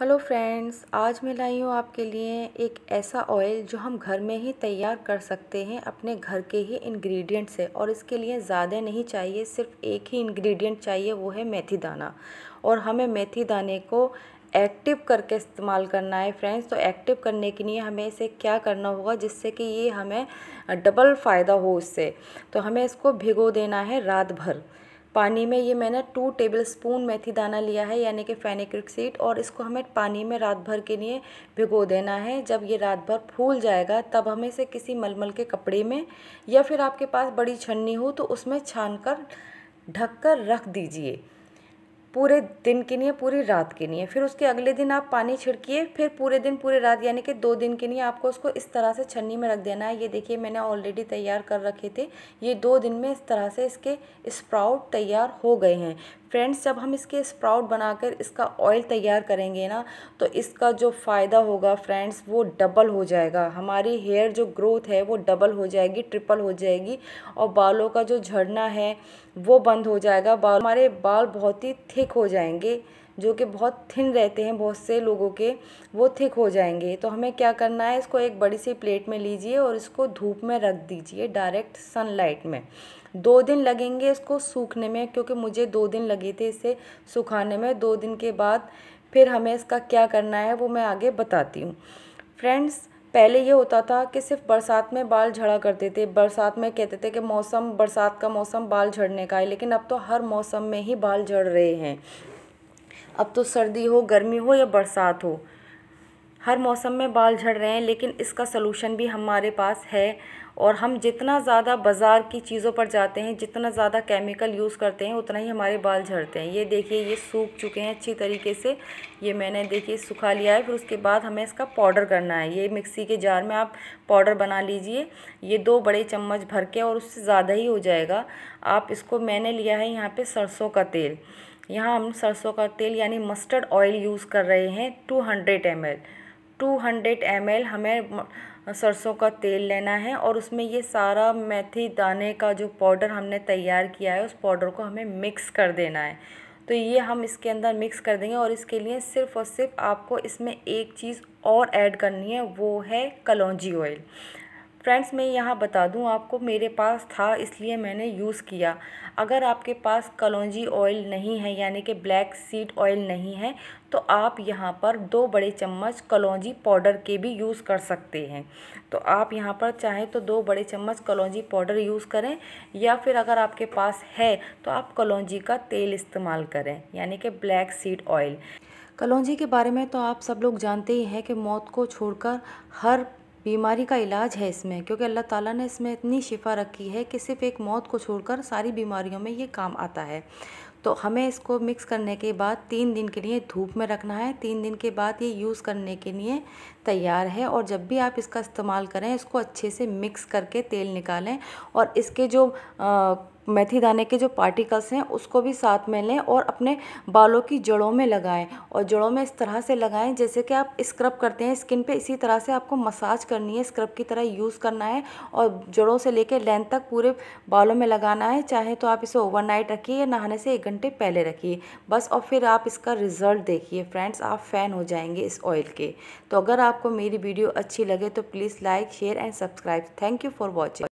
hello friends आज मैं लाई हूँ आपके लिए एक ऐसा ऑयल जो हम घर में ही तैयार कर सकते हैं अपने घर के ही इंग्रेडिएंट से और इसके लिए ज़्यादा नहीं चाहिए सिर्फ एक ही इंग्रेडिएंट चाहिए वो है मेथी दाना और हमें मेथी दाने को एक्टिव करके इस्तेमाल करना है फ्रेंड्स तो एक्टिव करने के लिए हमें इसे क्या करना होगा जिससे कि ये हमें डबल फ़ायदा हो उससे तो हमें इसको भिगो देना है रात भर पानी में ये मैंने टू टेबल स्पून मेथी दाना लिया है यानी कि फेनिक्रिक सीड और इसको हमें पानी में रात भर के लिए भिगो देना है जब ये रात भर फूल जाएगा तब हमें इसे किसी मलमल के कपड़े में या फिर आपके पास बड़ी छन्नी हो तो उसमें छान कर ढक कर रख दीजिए पूरे दिन के लिए पूरी रात के लिए फिर उसके अगले दिन आप पानी छिड़किए फिर पूरे दिन पूरे रात यानी कि दो दिन के लिए आपको उसको इस तरह से छन्नी में रख देना है ये देखिए मैंने ऑलरेडी तैयार कर रखे थे ये दो दिन में इस तरह से इसके स्प्राउट तैयार हो गए हैं फ्रेंड्स जब हम इसके स्प्राउट बनाकर इसका ऑयल तैयार करेंगे ना तो इसका जो फ़ायदा होगा फ्रेंड्स वो डबल हो जाएगा हमारी हेयर जो ग्रोथ है वो डबल हो जाएगी ट्रिपल हो जाएगी और बालों का जो झड़ना है वो बंद हो जाएगा बाल हमारे बाल बहुत ही थिक थिक हो जाएंगे जो कि बहुत थिन रहते हैं बहुत से लोगों के वो थिक हो जाएंगे तो हमें क्या करना है इसको एक बड़ी सी प्लेट में लीजिए और इसको धूप में रख दीजिए डायरेक्ट सनलाइट में दो दिन लगेंगे इसको सूखने में क्योंकि मुझे दो दिन लगे थे इसे सुखाने में दो दिन के बाद फिर हमें इसका क्या करना है वो मैं आगे बताती हूँ फ्रेंड्स पहले ये होता था कि सिर्फ बरसात में बाल झड़ा करते थे बरसात में कहते थे कि मौसम बरसात का मौसम बाल झड़ने का है लेकिन अब तो हर मौसम में ही बाल झड़ रहे हैं अब तो सर्दी हो गर्मी हो या बरसात हो हर मौसम में बाल झड़ रहे हैं लेकिन इसका सलूशन भी हमारे पास है और हम जितना ज़्यादा बाज़ार की चीज़ों पर जाते हैं जितना ज़्यादा केमिकल यूज़ करते हैं उतना ही हमारे बाल झड़ते हैं ये देखिए ये सूख चुके हैं अच्छी तरीके से ये मैंने देखिए सुखा लिया है फिर उसके बाद हमें इसका पाउडर करना है ये मिक्सी के जार में आप पाउडर बना लीजिए ये दो बड़े चम्मच भर के और उससे ज़्यादा ही हो जाएगा आप इसको मैंने लिया है यहाँ पर सरसों का तेल यहाँ हम सरसों का तेल यानी मस्टर्ड ऑयल यूज़ कर रहे हैं two hundred M L two hundred M L हमें सरसों का तेल लेना है और उसमें ये सारा मेथी दाने का जो पाउडर हमने तैयार किया है उस पाउडर को हमें मिक्स कर देना है तो ये हम इसके अंदर मिक्स कर देंगे और इसके लिए सिर्फ़ और सिर्फ आपको इसमें एक चीज़ और ऐड करनी है वो है कलौजी ऑयल फ्रेंड्स मैं यहाँ बता दूँ आपको मेरे पास था इसलिए मैंने यूज़ किया अगर आपके पास कलौजी ऑयल नहीं है यानी कि ब्लैक सीड ऑयल नहीं है तो आप यहाँ पर दो बड़े चम्मच कलौजी पाउडर के भी यूज़ कर सकते हैं तो आप यहाँ पर चाहें तो दो बड़े चम्मच कलौजी पाउडर यूज़ करें या फिर अगर आपके पास है तो आप कलौजी का तेल इस्तेमाल करें यानी कि ब्लैक सीड ऑयल कलौजी के बारे में तो आप सब लोग जानते ही हैं कि मौत को छोड़कर हर बीमारी का इलाज है इसमें क्योंकि अल्लाह ताला ने इसमें इतनी शिफा रखी है कि सिर्फ़ एक मौत को छोड़कर सारी बीमारियों में ये काम आता है तो हमें इसको मिक्स करने के बाद तीन दिन के लिए धूप में रखना है तीन दिन के बाद ये यूज़ करने के लिए तैयार है और जब भी आप इसका इस्तेमाल करें इसको अच्छे से मिक्स करके तेल निकालें और इसके जो आ, मेथी दाने के जो पार्टिकल्स हैं उसको भी साथ में लें और अपने बालों की जड़ों में लगाएं और जड़ों में इस तरह से लगाएं जैसे कि आप स्क्रब करते हैं स्किन पे इसी तरह से आपको मसाज करनी है स्क्रब की तरह यूज़ करना है और जड़ों से लेके लेंथ तक पूरे बालों में लगाना है चाहे तो आप इसे ओवरनाइट रखिए या नहाने से एक घंटे पहले रखिए बस और फिर आप इसका रिज़ल्ट देखिए फ्रेंड्स आप फ़ैन हो जाएंगे इस ऑयल के तो अगर आपको मेरी वीडियो अच्छी लगे तो please like share and subscribe thank you for watching